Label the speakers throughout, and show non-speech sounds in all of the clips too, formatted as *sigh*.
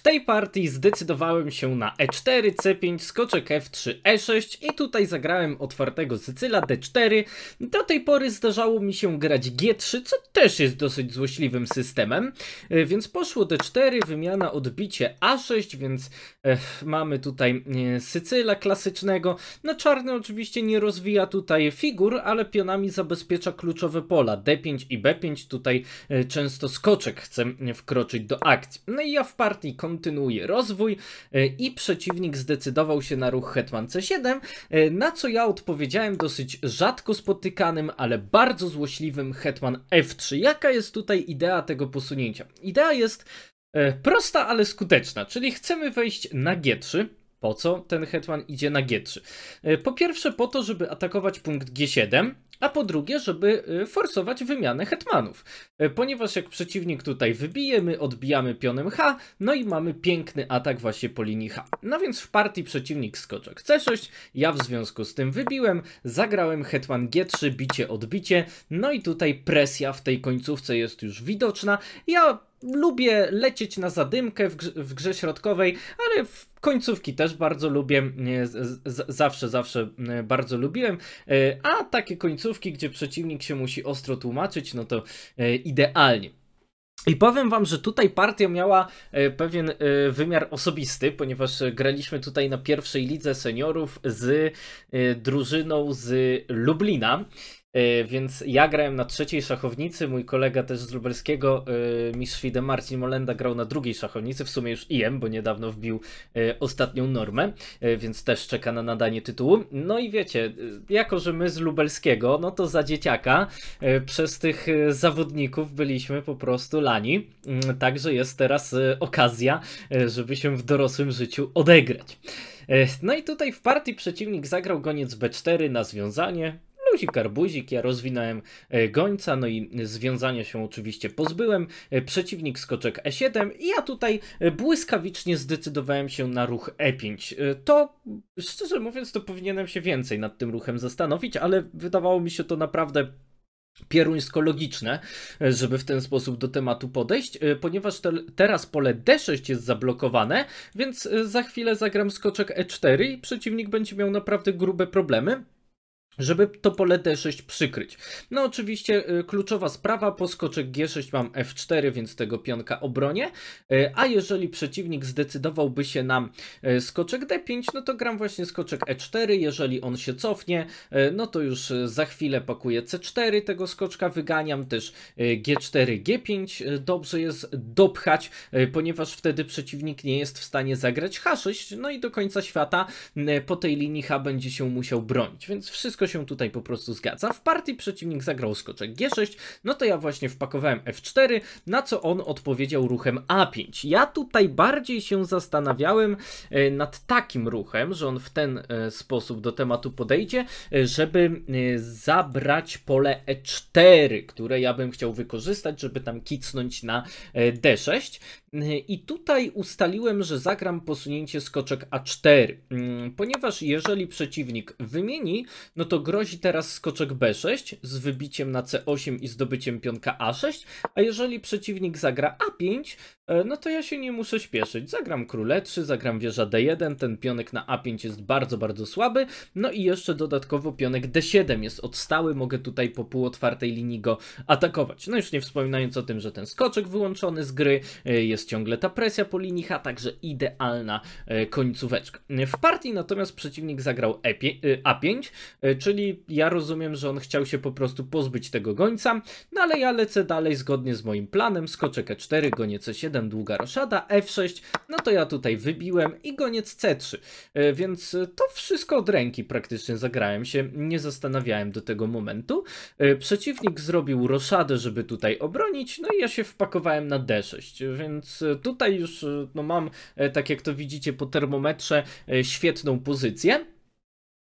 Speaker 1: W tej partii zdecydowałem się na E4, C5, skoczek F3, E6 i tutaj zagrałem otwartego Sycyla D4. Do tej pory zdarzało mi się grać G3, co też jest dosyć złośliwym systemem, e, więc poszło D4, wymiana, odbicie A6, więc e, mamy tutaj e, Sycyla klasycznego. No czarny oczywiście nie rozwija tutaj figur, ale pionami zabezpiecza kluczowe pola D5 i B5, tutaj e, często skoczek chce wkroczyć do akcji. No i ja w partii kontynuuje rozwój e, i przeciwnik zdecydował się na ruch Hetman C7, e, na co ja odpowiedziałem dosyć rzadko spotykanym, ale bardzo złośliwym Hetman F3. Jaka jest tutaj idea tego posunięcia? Idea jest e, prosta, ale skuteczna, czyli chcemy wejść na G3, po co ten hetman idzie na G3? Po pierwsze po to, żeby atakować punkt G7, a po drugie, żeby y, forsować wymianę hetmanów. E, ponieważ jak przeciwnik tutaj wybije, my odbijamy pionem H, no i mamy piękny atak właśnie po linii H. No więc w partii przeciwnik skoczek C6, ja w związku z tym wybiłem, zagrałem hetman G3, bicie, odbicie, no i tutaj presja w tej końcówce jest już widoczna. Ja lubię lecieć na zadymkę w, grze, w grze środkowej, ale końcówki też bardzo lubię, z, z, zawsze, zawsze e, bardzo lubiłem, e, a takie końcówki, gdzie przeciwnik się musi ostro tłumaczyć, no to e, idealnie. I powiem wam, że tutaj partia miała pewien wymiar osobisty, ponieważ graliśmy tutaj na pierwszej lidze seniorów z drużyną z Lublina. E, więc ja grałem na trzeciej szachownicy, mój kolega też z lubelskiego, e, mistrz FIDE Marcin Molenda grał na drugiej szachownicy, w sumie już IM, bo niedawno wbił e, ostatnią normę, więc też czeka na nadanie tytułu. No i wiecie, jako że my z lubelskiego, no to za dzieciaka przez tych zawodników byliśmy po prostu lani, mm, także jest teraz okazja, żeby się w dorosłym życiu odegrać. No i tutaj w partii przeciwnik zagrał goniec B4 na związanie, luzik, arbuzik, ja rozwinąłem e, gońca, no i związania się oczywiście pozbyłem, e, przeciwnik skoczek E7 i ja tutaj e, błyskawicznie zdecydowałem się na ruch E5. To, szczerze mówiąc, to powinienem się więcej nad tym ruchem zastanowić, ale wydawało mi się to naprawdę pieruńsko-logiczne, żeby w ten sposób do tematu podejść, ponieważ te, teraz pole D6 jest zablokowane, więc za chwilę zagram skoczek E4 i przeciwnik będzie miał naprawdę grube problemy żeby to pole D6 przykryć. No oczywiście y, kluczowa sprawa, po skoczek G6 mam F4, więc tego pionka obronię, y, a jeżeli przeciwnik zdecydowałby się nam y, skoczek D5, no to gram właśnie skoczek E4, jeżeli on się cofnie, no to już za chwilę pakuję C4 tego skoczka, wyganiam też G4, G5, dobrze jest dopchać, ponieważ wtedy przeciwnik nie jest w stanie zagrać H6, no i do końca świata po tej linii H będzie się musiał bronić, więc wszystko się tutaj po prostu zgadza. W partii przeciwnik zagrał skoczek G6, no to ja właśnie wpakowałem F4, na co on odpowiedział ruchem A5. Ja tutaj bardziej się zastanawiałem e, nad takim ruchem, że on w ten e, sposób do tematu podejdzie, e, żeby zabrać pole E4, które ja bym chciał wykorzystać, żeby tam kicnąć na D6. I tutaj ustaliłem, że zagram posunięcie skoczek A4, mm, ponieważ jeżeli przeciwnik wymieni, no to grozi teraz skoczek B6 z wybiciem na C8 i zdobyciem pionka A6, a jeżeli przeciwnik zagra A5, e, no to ja się nie muszę śpieszyć. Zagram król E3, zagram wieża D1, ten pionek na A5 jest bardzo, bardzo słaby, no i jeszcze dodatkowo pionek D7 jest odstały, mogę tutaj po półotwartej linii go atakować. No już nie wspominając o tym, że ten skoczek wyłączony z gry, e, jest ciągle ta presja po linii H, także idealna e, końcóweczka. W partii natomiast przeciwnik zagrał E5, A5, Czyli ja rozumiem, że on chciał się po prostu pozbyć tego gońca, no ale ja lecę dalej zgodnie z moim planem. Skoczek E4, goniec c 7 długa roszada, F6, no to ja tutaj wybiłem i goniec C3. E, więc to wszystko od ręki praktycznie zagrałem się, nie zastanawiałem do tego momentu. E, przeciwnik zrobił roszadę, żeby tutaj obronić, no i ja się wpakowałem na D6, więc tutaj już e, no, mam, tak jak to widzicie po termometrze, świetną pozycję.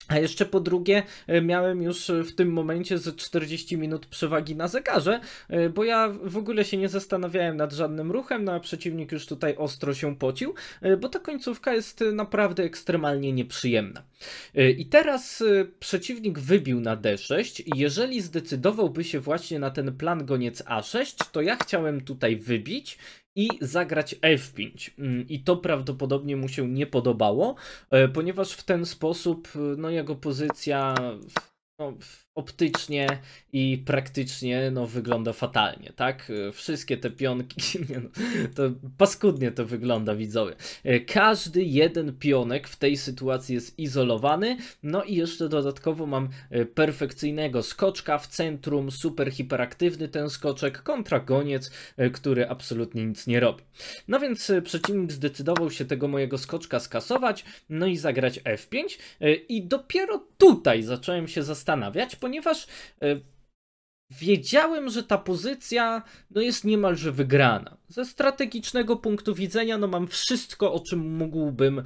Speaker 1: A jeszcze po drugie, e, miałem już e, w tym momencie ze 40 minut przewagi na zegarze, e, bo ja w ogóle się nie zastanawiałem nad żadnym ruchem, no a przeciwnik już tutaj ostro się pocił, bo ta końcówka jest naprawdę ekstremalnie nieprzyjemna. I teraz przeciwnik wybił na D6 i jeżeli zdecydowałby się właśnie na ten plan goniec A6, to ja chciałem tutaj wybić i zagrać f5. Mm, I to prawdopodobnie mu się nie podobało, e, ponieważ w ten sposób e, no, jego pozycja no, optycznie i praktycznie no, wygląda fatalnie, tak? Wszystkie te pionki, *laughs* nie no, to paskudnie to wygląda, widzowie. E, każdy jeden pionek w tej sytuacji jest izolowany, no i jeszcze dodatkowo mam e, perfekcyjnego skoczka w centrum, super hiperaktywny ten skoczek, kontra goniec, e, który absolutnie nic nie robi. No więc przeciwnik zdecydował się tego mojego skoczka skasować, no i zagrać F5 i dopiero tutaj zacząłem się zastanawiać, ponieważ e, wiedziałem, że ta pozycja no, jest niemalże wygrana. Ze strategicznego punktu widzenia no, mam wszystko, o czym mógłbym e,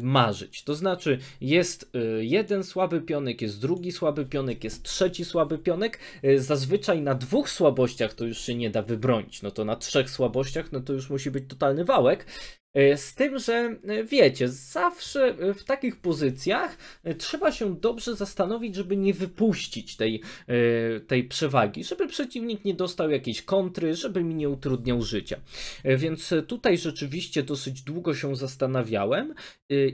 Speaker 1: marzyć. To znaczy, jest e, jeden słaby pionek, jest drugi słaby pionek, jest trzeci słaby pionek. zazwyczaj na dwóch słabościach to już się nie da wybronić. No to na trzech słabościach no, to już musi być totalny wałek. E, z tym, że e, wiecie, zawsze e, w takich pozycjach trzeba się dobrze zastanowić, żeby nie wypuścić tej, tej przewagi, żeby przeciwnik nie dostał jakiejś kontry, żeby mi nie utrudniał życia. Więc tutaj rzeczywiście dosyć długo się zastanawiałem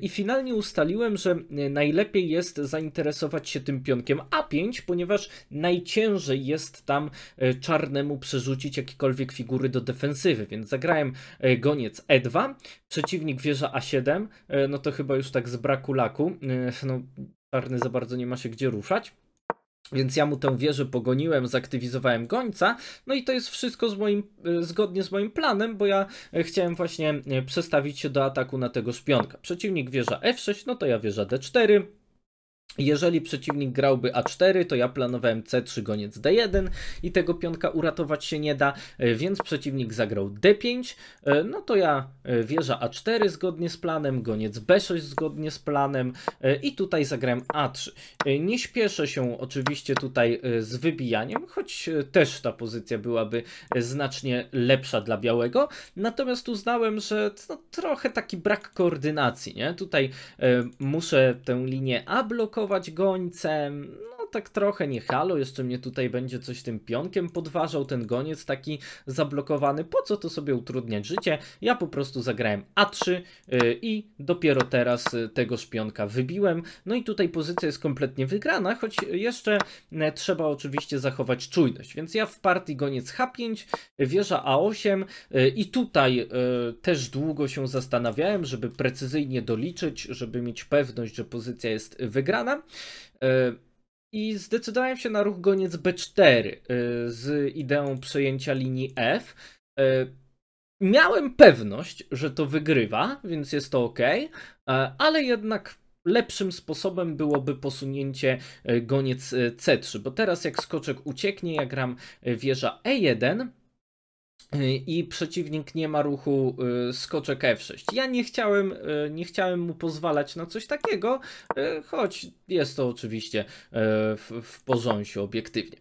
Speaker 1: i finalnie ustaliłem, że najlepiej jest zainteresować się tym pionkiem A5, ponieważ najciężej jest tam czarnemu przerzucić jakiekolwiek figury do defensywy, więc zagrałem goniec E2, przeciwnik wieża A7, e, no to chyba już tak z braku laku, e, no czarny za bardzo nie ma się gdzie ruszać. Więc ja mu tę wieżę pogoniłem, zaktywizowałem gońca, no i to jest wszystko z moim, e, zgodnie z moim planem, bo ja chciałem właśnie przestawić się do ataku na tego szpionka. Przeciwnik wieża F6, no to ja wieża D4, jeżeli przeciwnik grałby A4, to ja planowałem C3 goniec D1 i tego pionka uratować się nie da, e, więc przeciwnik zagrał D5, e, no to ja e, wieża A4 zgodnie z planem, goniec B6 zgodnie z planem i tutaj zagrałem A3. Nie śpieszę się oczywiście tutaj z wybijaniem, choć też ta pozycja byłaby znacznie lepsza dla białego, natomiast uznałem, że no, trochę taki brak koordynacji, nie? Tutaj muszę tę linię A blokować, atakować gońcem. No, tak trochę nie halo, jeszcze mnie tutaj będzie coś tym pionkiem podważał, ten goniec taki zablokowany, po co to sobie utrudniać życie? Ja po prostu zagrałem A3 y, i dopiero teraz y, tego szpionka wybiłem. No i tutaj pozycja jest kompletnie wygrana, choć jeszcze e, trzeba oczywiście zachować czujność. Więc ja w partii goniec H5, wieża A8 y, i tutaj e, też długo się zastanawiałem, żeby precyzyjnie doliczyć, żeby mieć pewność, że pozycja jest wygrana. E, i zdecydowałem się na ruch goniec B4 y, z ideą przejęcia linii F. Y, miałem pewność, że to wygrywa, więc jest to ok, y, ale jednak lepszym sposobem byłoby posunięcie goniec C3, bo teraz jak skoczek ucieknie, jak gram wieża E1, Y, i przeciwnik nie ma ruchu y, skoczek F6. Ja nie chciałem, y, nie chciałem mu pozwalać na coś takiego, choć jest to oczywiście w, w porządku obiektywnie.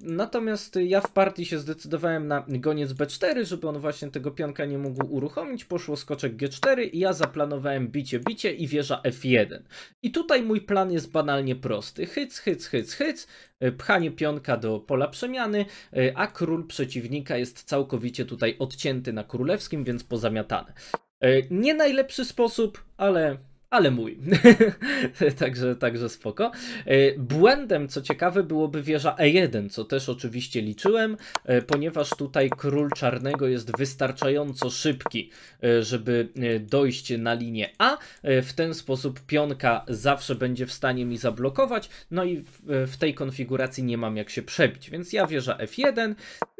Speaker 1: Natomiast ja w partii się zdecydowałem na goniec B4, żeby on właśnie tego pionka nie mógł uruchomić. Poszło skoczek G4 i ja zaplanowałem bicie, bicie i wieża F1. I tutaj mój plan jest banalnie prosty. Hyc, hyc, hyc, hyc, e, pchanie pionka do pola przemiany, e, a król przeciwnika jest całkowicie tutaj odcięty na królewskim, więc pozamiatane. E, nie najlepszy sposób, ale ale mój. *laughs* także, także spoko. E, błędem, co ciekawe, byłoby wieża E1, co też oczywiście liczyłem, e, ponieważ tutaj król czarnego jest wystarczająco szybki, e, żeby dojść na linię A. W ten sposób pionka zawsze będzie w stanie mi zablokować, no i w tej konfiguracji nie mam jak się przebić, więc ja wieża F1,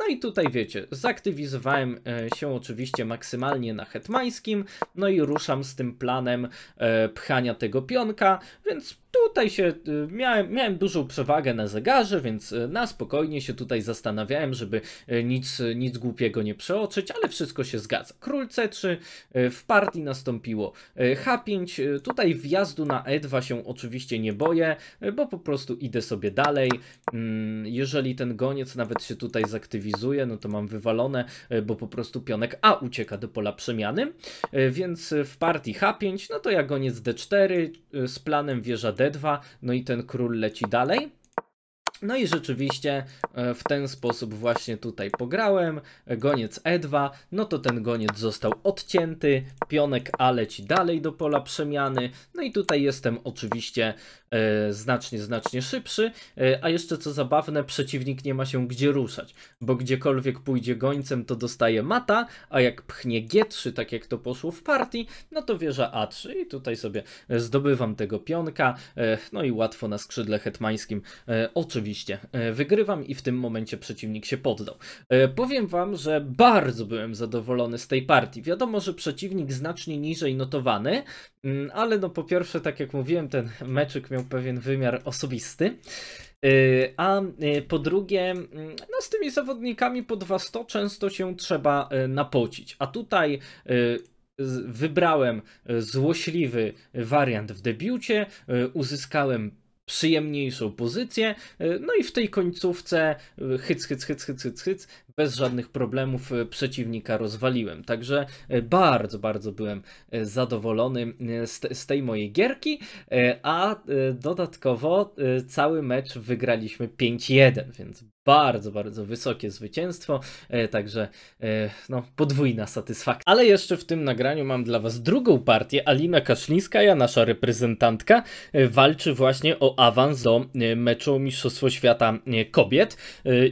Speaker 1: no i tutaj wiecie, zaktywizowałem e, się oczywiście maksymalnie na hetmańskim, no i ruszam z tym planem e, pchania tego pionka, więc Tutaj się y, miałem, miałem dużą przewagę na zegarze, więc y, na spokojnie się tutaj zastanawiałem, żeby y, nic, nic głupiego nie przeoczyć, ale wszystko się zgadza. Król C3, w partii nastąpiło H5, tutaj wjazdu na E2 się oczywiście nie boję, bo po prostu idę sobie dalej. Mm, jeżeli ten goniec nawet się tutaj zaktywizuje, no to mam wywalone, bo po prostu pionek A ucieka do pola przemiany, więc w partii H5, no to ja goniec D4 z planem wieża D D2, no i ten król leci dalej. No i rzeczywiście e, w ten sposób właśnie tutaj pograłem. Goniec E2, no to ten goniec został odcięty, pionek A leci dalej do pola przemiany. No i tutaj jestem oczywiście e, znacznie, znacznie szybszy. E, a jeszcze co zabawne, przeciwnik nie ma się gdzie ruszać, bo gdziekolwiek pójdzie gońcem, to dostaje mata, a jak pchnie G3, tak jak to poszło w partii, no to wieża A3 i tutaj sobie zdobywam tego pionka. No i łatwo na skrzydle hetmańskim oczywiście oczywiście e, wygrywam i w tym momencie przeciwnik się poddał. E, powiem wam, że bardzo byłem zadowolony z tej partii. Wiadomo, że przeciwnik znacznie niżej notowany, mm, ale no po pierwsze, tak jak mówiłem, ten meczyk miał pewien wymiar osobisty. E, a po drugie, mm, no z tymi zawodnikami po 200 często się trzeba napocić. A tutaj wybrałem złośliwy wariant w debiucie, uzyskałem przyjemniejszą pozycję. Y, no i w tej końcówce y, hyc, hyc, hyc, hyc, hyc, hyc bez żadnych problemów e, przeciwnika rozwaliłem. Także e, bardzo, bardzo byłem e, zadowolony z, z tej mojej gierki, a dodatkowo cały mecz wygraliśmy 5-1, więc bardzo, bardzo wysokie zwycięstwo, także no, podwójna satysfakcja. Ale jeszcze w tym nagraniu mam dla Was drugą partię. Alina Kaszlińska, nasza reprezentantka, walczy właśnie o awans do meczu Mistrzostwo Świata Kobiet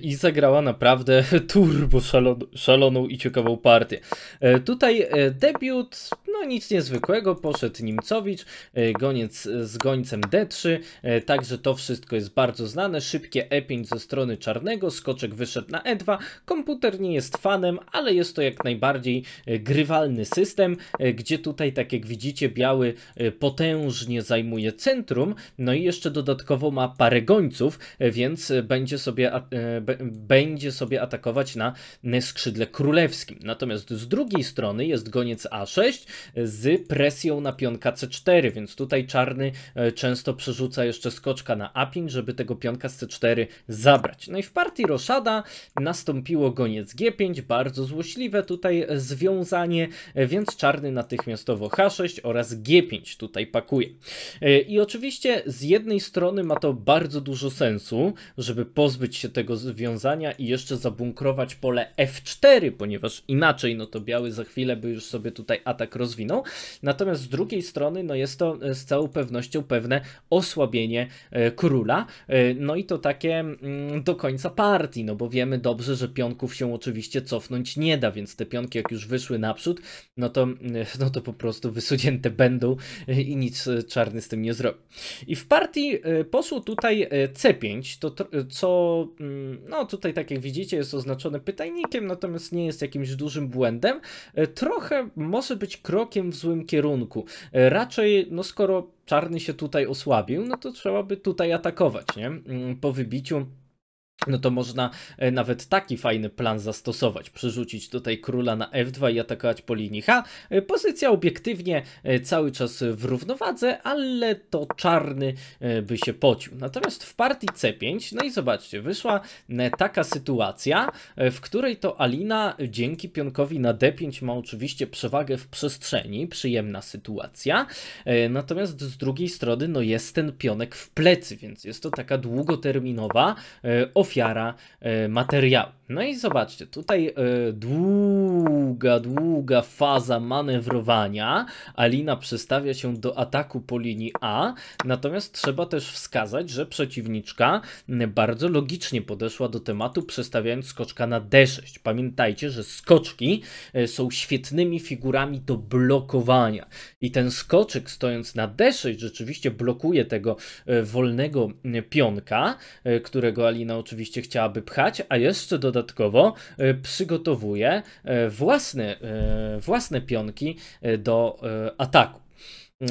Speaker 1: i zagrała naprawdę turbo szalon, szaloną i ciekawą partię. E, tutaj e, debiut no nic niezwykłego, poszedł Nimcowicz, e, goniec e, z gońcem D3, e, także to wszystko jest bardzo znane, szybkie E5 ze strony czarnego, skoczek wyszedł na E2, komputer nie jest fanem, ale jest to jak najbardziej grywalny system, gdzie tutaj tak jak widzicie biały potężnie zajmuje centrum, no i jeszcze dodatkowo ma parę gońców, więc będzie sobie, będzie sobie atakować na skrzydle królewskim. Natomiast z drugiej strony jest goniec A6, z presją na pionka C4, więc tutaj czarny e, często przerzuca jeszcze skoczka na A5, żeby tego pionka z C4 zabrać. No i w partii roszada nastąpiło goniec G5, bardzo złośliwe tutaj e, związanie, e, więc czarny natychmiastowo H6 oraz G5 tutaj pakuje. I oczywiście z jednej strony ma to bardzo dużo sensu, żeby pozbyć się tego związania i jeszcze zabunkrować pole F4, ponieważ inaczej no to biały za chwilę by już sobie tutaj atak roz. Natomiast z drugiej strony no jest to e, z całą pewnością pewne osłabienie e, króla. E, no i to takie mm, do końca partii, no bo wiemy dobrze, że pionków się oczywiście cofnąć nie da, więc te pionki jak już wyszły naprzód, no to, mm, *laughs* no to po prostu wysunięte będą i nic czarny z tym nie zrobi. I w partii poszło tutaj C5, to, co mm, no tutaj tak jak widzicie jest oznaczone pytajnikiem, natomiast nie jest jakimś dużym błędem. Trochę może być krok krokiem w złym kierunku. E, raczej, no skoro czarny się tutaj osłabił, no to trzeba by tutaj atakować, nie? Mm, po wybiciu no to można e, nawet taki fajny plan zastosować, przerzucić tutaj króla na f2 i atakować po linii H. E, pozycja obiektywnie e, cały czas w równowadze, ale to czarny by się pocił. Natomiast w partii c5, no i zobaczcie, wyszła taka sytuacja, w której to Alina dzięki pionkowi na d5 ma oczywiście przewagę w przestrzeni, przyjemna sytuacja, natomiast z drugiej strony no jest ten pionek w plecy, więc jest to taka długoterminowa ofensywa ofiara e, materiału. No i zobaczcie, tutaj e, długa, długa faza manewrowania. Alina przystawia się do ataku po linii A, natomiast trzeba też wskazać, że przeciwniczka bardzo logicznie podeszła do tematu, przestawiając skoczka na D6. Pamiętajcie, że skoczki e, są świetnymi figurami do blokowania. I ten skoczek stojąc na D6 rzeczywiście blokuje tego wolnego pionka, którego Alina oczywiście oczywiście chciałaby pchać, a jeszcze dodatkowo e, przygotowuje e, własne, e, własne pionki do ataku.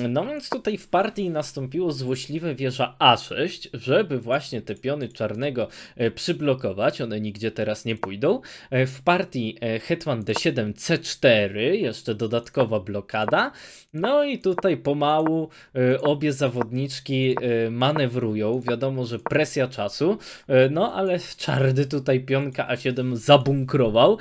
Speaker 1: No więc tutaj w partii nastąpiło złośliwe wieża A6, żeby właśnie te piony czarnego e, przyblokować, one nigdzie teraz nie pójdą. E, w partii e, hetman D7, C4, jeszcze dodatkowa blokada. No i tutaj pomału obie zawodniczki manewrują, wiadomo, że presja czasu, no ale czardy tutaj pionka A7 zabunkrował,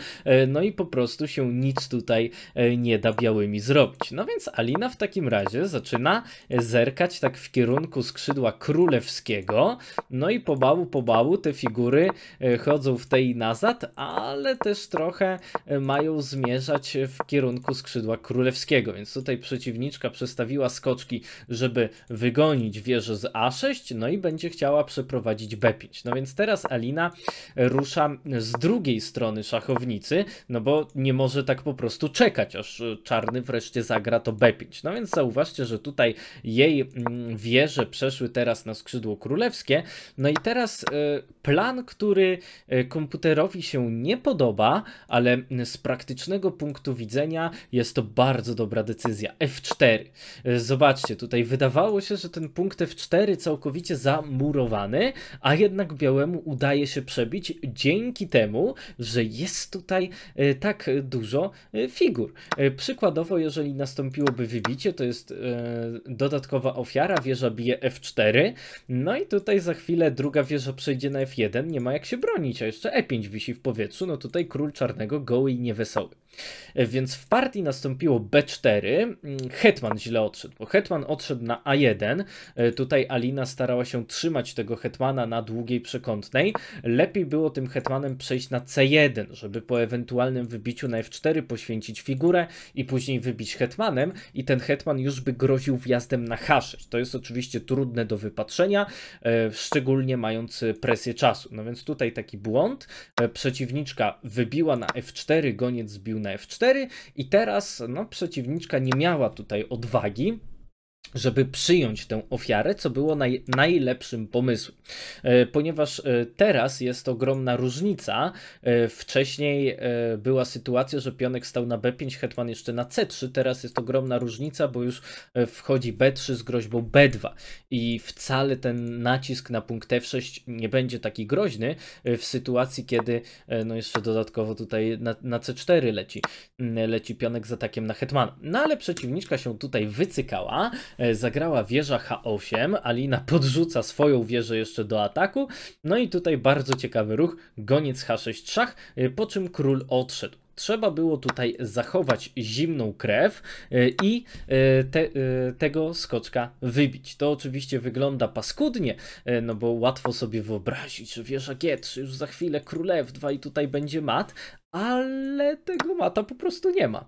Speaker 1: no i po prostu się nic tutaj nie da białymi zrobić. No więc Alina w takim razie zaczyna zerkać tak w kierunku skrzydła królewskiego. No i po bału po bału te figury e, chodzą w tej nazad, ale też trochę e, mają zmierzać w kierunku skrzydła królewskiego. Więc tutaj przeciwniczka przestawiła skoczki, żeby wygonić wieżę z A6, no i będzie chciała przeprowadzić B5. No więc teraz Alina rusza z drugiej strony szachownicy, no bo nie może tak po prostu czekać, aż e, czarny wreszcie zagra to B5. No więc zauważ, Zobaczcie, że tutaj jej mm, wieże przeszły teraz na skrzydło królewskie. No i teraz y, plan, który y, komputerowi się nie podoba, ale z praktycznego punktu widzenia jest to bardzo dobra decyzja. F4. Y, zobaczcie, tutaj wydawało się, że ten punkt F4 całkowicie zamurowany, a jednak białemu udaje się przebić dzięki temu, że jest tutaj tak dużo figur. Przykładowo, jeżeli nastąpiłoby wybicie, to jest E, dodatkowa ofiara, wieża bije F4, no i tutaj za chwilę druga wieża przejdzie na F1, nie ma jak się bronić, a jeszcze E5 wisi w powietrzu, no tutaj król czarnego goły i niewesoły. E, więc w partii nastąpiło B4, mm, Hetman źle odszedł, bo Hetman odszedł na A1, e, tutaj Alina starała się trzymać tego Hetmana na długiej przekątnej, lepiej było tym Hetmanem przejść na C1, żeby po ewentualnym wybiciu na F4 poświęcić figurę i później wybić Hetmanem i ten Hetman już by groził wjazdem na H6. To jest oczywiście trudne do wypatrzenia, e, szczególnie mając presję czasu. No więc tutaj taki błąd, przeciwniczka wybiła na F4, goniec zbił na f4 i teraz no, przeciwniczka nie miała tutaj odwagi żeby przyjąć tę ofiarę, co było naj, najlepszym pomysłem. E, ponieważ e, teraz jest ogromna różnica. E, wcześniej była sytuacja, że pionek stał na B5, hetman jeszcze na C3. Teraz jest ogromna różnica, bo już wchodzi B3 z groźbą B2 i wcale ten nacisk na punkt F6 nie będzie taki groźny w sytuacji, kiedy no jeszcze dodatkowo tutaj na, na C4 leci, leci pionek z atakiem na hetmana. No ale przeciwniczka się tutaj wycykała E, zagrała wieża H8, Alina podrzuca swoją wieżę jeszcze do ataku, no i tutaj bardzo ciekawy ruch, goniec H6 szach, e, po czym król odszedł trzeba było tutaj zachować zimną krew e, i te, tego skoczka wybić. To oczywiście wygląda paskudnie, no bo łatwo sobie wyobrazić, że wieża G3 już za chwilę królew 2 i tutaj będzie mat, ale tego mata po prostu nie ma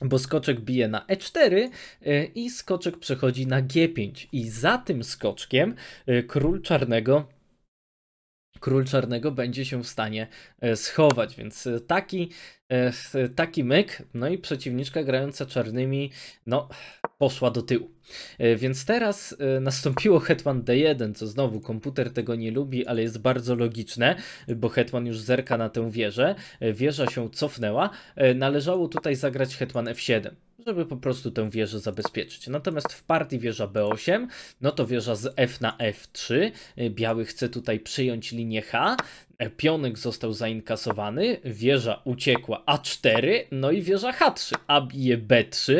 Speaker 1: bo skoczek bije na e4 e, i skoczek przechodzi na g5 i za tym skoczkiem e, król czarnego król czarnego będzie się w stanie e, schować, więc taki E, taki myk, no i przeciwniczka grająca czarnymi, no, poszła do tyłu. E, więc teraz e, nastąpiło Hetman D1, co znowu komputer tego nie lubi, ale jest bardzo logiczne, bo Hetman już zerka na tę wieżę, wieża się cofnęła, należało tutaj zagrać Hetman F7 żeby po prostu tę wieżę zabezpieczyć. Natomiast w partii wieża B8, no to wieża z F na F3, biały chce tutaj przyjąć linię H, Pionek został zainkasowany, wieża uciekła A4, no i wieża H3, A bije B3,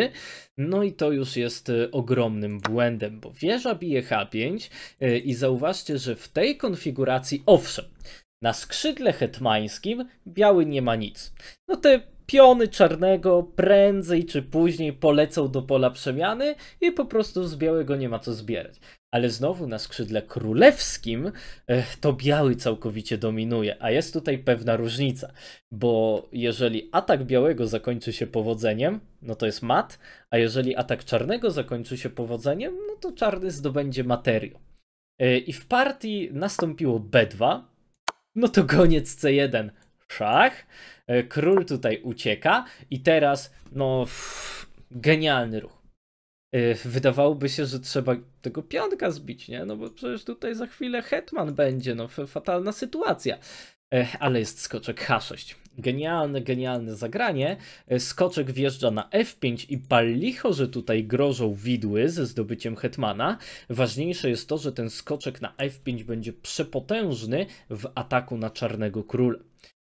Speaker 1: no i to już jest e, ogromnym błędem, bo wieża bije H5 e, i zauważcie, że w tej konfiguracji, owszem, na skrzydle hetmańskim biały nie ma nic. No te piony czarnego prędzej czy później polecą do pola przemiany i po prostu z białego nie ma co zbierać ale znowu na skrzydle królewskim eh, to biały całkowicie dominuje, a jest tutaj pewna różnica, bo jeżeli atak białego zakończy się powodzeniem, no to jest mat, a jeżeli atak czarnego zakończy się powodzeniem, no to czarny zdobędzie materię. Eh, I w partii nastąpiło B2, no to goniec C1, szach, eh, król tutaj ucieka i teraz, no, genialny ruch. Y, wydawałoby się, że trzeba tego pionka zbić, nie? No bo przecież tutaj za chwilę Hetman będzie, no fatalna sytuacja. E, ale jest skoczek H6. Genialne, genialne zagranie. E, skoczek wjeżdża na F5 i palicho, że tutaj grożą widły ze zdobyciem Hetmana. Ważniejsze jest to, że ten skoczek na F5 będzie przepotężny w ataku na Czarnego Króla.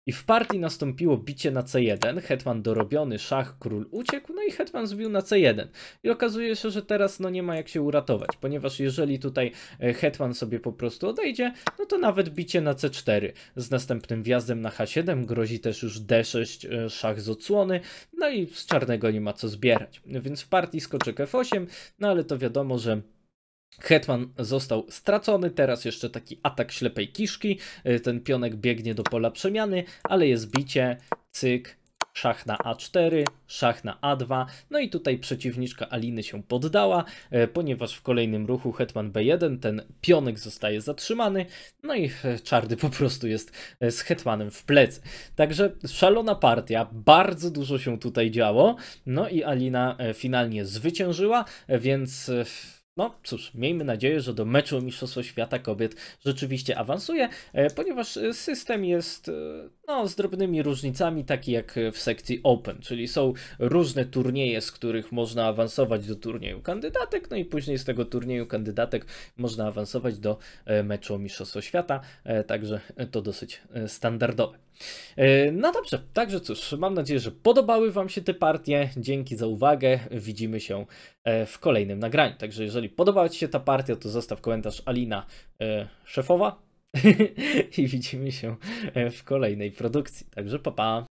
Speaker 1: I w partii nastąpiło bicie na C1, hetman dorobiony, szach, król uciekł, no i hetman zbił na C1. I okazuje się, że teraz no nie ma jak się uratować, ponieważ jeżeli tutaj e, hetman sobie po prostu odejdzie, no to nawet bicie na C4 z następnym wjazdem na H7 grozi też już D6, e, szach z odsłony, no i z czarnego nie ma co zbierać. Więc w partii skoczek F8, no ale to wiadomo, że Hetman został stracony, teraz jeszcze taki atak ślepej kiszki. Y, ten pionek biegnie do pola przemiany, ale jest bicie, cyk, szach na A4, szach na A2. No i tutaj przeciwniczka Aliny się poddała, y, ponieważ w kolejnym ruchu hetman B1 ten pionek zostaje zatrzymany, no i y, czardy po prostu jest z hetmanem w plecy. Także szalona partia, bardzo dużo się tutaj działo, no i Alina finalnie zwyciężyła, więc no cóż, miejmy nadzieję, że do meczu Mistrzostwa Świata Kobiet rzeczywiście awansuje, e, ponieważ e, system jest e, no, z drobnymi różnicami, taki jak w sekcji Open, czyli są różne turnieje, z których można awansować do turnieju kandydatek, no i później z tego turnieju kandydatek można awansować do meczu Mistrzostwa Świata, także to dosyć standardowe. E, no dobrze, także cóż, mam nadzieję, że podobały Wam się te partie. Dzięki za uwagę. Widzimy się e, w kolejnym nagraniu. Także jeżeli podobała Ci się ta partia, to zostaw komentarz Alina e, Szefowa *laughs* i widzimy się w kolejnej produkcji. Także pa pa!